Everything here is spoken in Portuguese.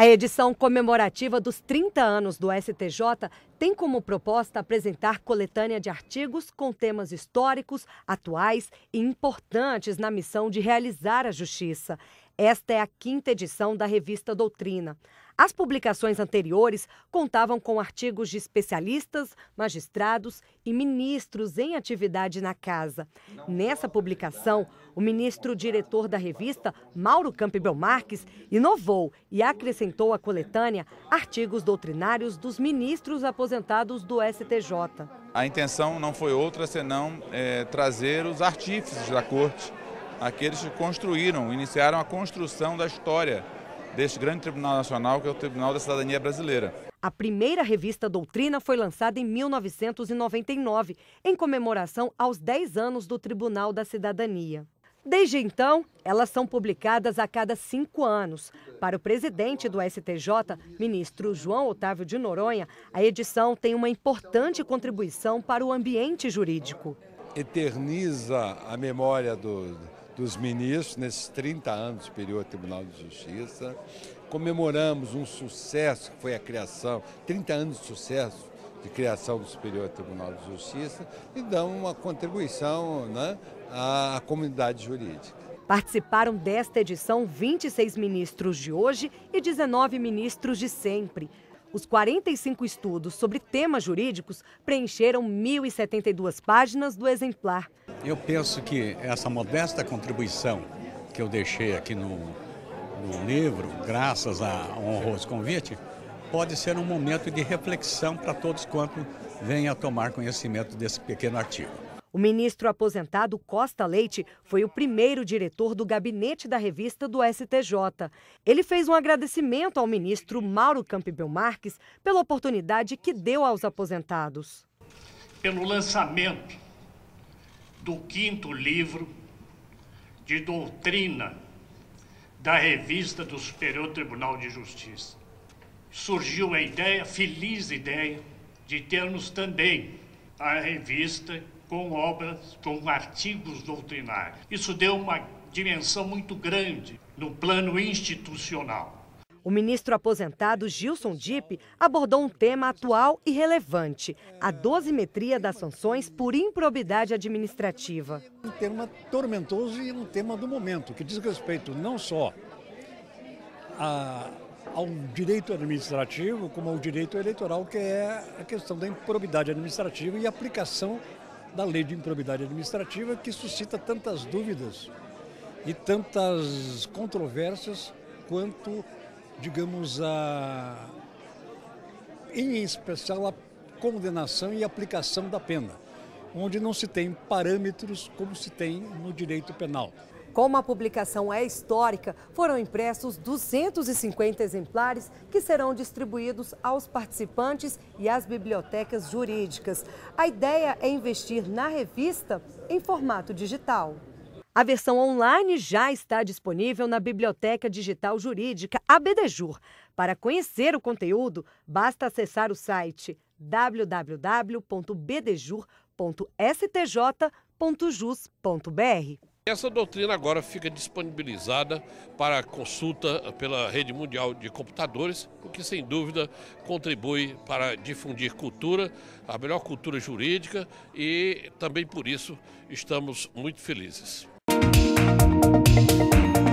A edição comemorativa dos 30 anos do STJ tem como proposta apresentar coletânea de artigos com temas históricos, atuais e importantes na missão de realizar a justiça. Esta é a quinta edição da revista Doutrina. As publicações anteriores contavam com artigos de especialistas, magistrados e ministros em atividade na casa. Nessa publicação, o ministro diretor da revista, Mauro Campbell Marques, inovou e acrescentou à coletânea artigos doutrinários dos ministros aposentados do STJ. A intenção não foi outra senão é, trazer os artífices da corte aqueles que construíram, iniciaram a construção da história deste grande Tribunal Nacional, que é o Tribunal da Cidadania Brasileira. A primeira revista Doutrina foi lançada em 1999, em comemoração aos 10 anos do Tribunal da Cidadania. Desde então, elas são publicadas a cada cinco anos. Para o presidente do STJ, ministro João Otávio de Noronha, a edição tem uma importante contribuição para o ambiente jurídico. Eterniza a memória do, dos ministros nesses 30 anos superior ao Tribunal de Justiça. Comemoramos um sucesso que foi a criação, 30 anos de sucesso de criação do Superior Tribunal de Justiça e dão uma contribuição né, à comunidade jurídica. Participaram desta edição 26 ministros de hoje e 19 ministros de sempre. Os 45 estudos sobre temas jurídicos preencheram 1.072 páginas do exemplar. Eu penso que essa modesta contribuição que eu deixei aqui no, no livro, graças a honroso convite, pode ser um momento de reflexão para todos quanto venham a tomar conhecimento desse pequeno artigo. O ministro aposentado Costa Leite foi o primeiro diretor do gabinete da revista do STJ. Ele fez um agradecimento ao ministro Mauro Campbell Marques pela oportunidade que deu aos aposentados. Pelo lançamento do quinto livro de doutrina da revista do Superior Tribunal de Justiça, surgiu a ideia, feliz ideia, de termos também a revista com obras, com artigos doutrinários. Isso deu uma dimensão muito grande no plano institucional. O ministro aposentado Gilson Dipp abordou um tema atual e relevante: a dosimetria das sanções por improbidade administrativa. Um tema tormentoso e um tema do momento, que diz respeito não só a, ao direito administrativo, como ao direito eleitoral, que é a questão da improbidade administrativa e aplicação da lei de improbidade administrativa que suscita tantas dúvidas e tantas controvérsias quanto, digamos, a em especial a condenação e aplicação da pena, onde não se tem parâmetros como se tem no direito penal. Como a publicação é histórica, foram impressos 250 exemplares que serão distribuídos aos participantes e às bibliotecas jurídicas. A ideia é investir na revista em formato digital. A versão online já está disponível na Biblioteca Digital Jurídica, a BDJUR. Para conhecer o conteúdo, basta acessar o site www.bdjur.stj.jus.br. Essa doutrina agora fica disponibilizada para consulta pela rede mundial de computadores, o que sem dúvida contribui para difundir cultura, a melhor cultura jurídica e também por isso estamos muito felizes. Música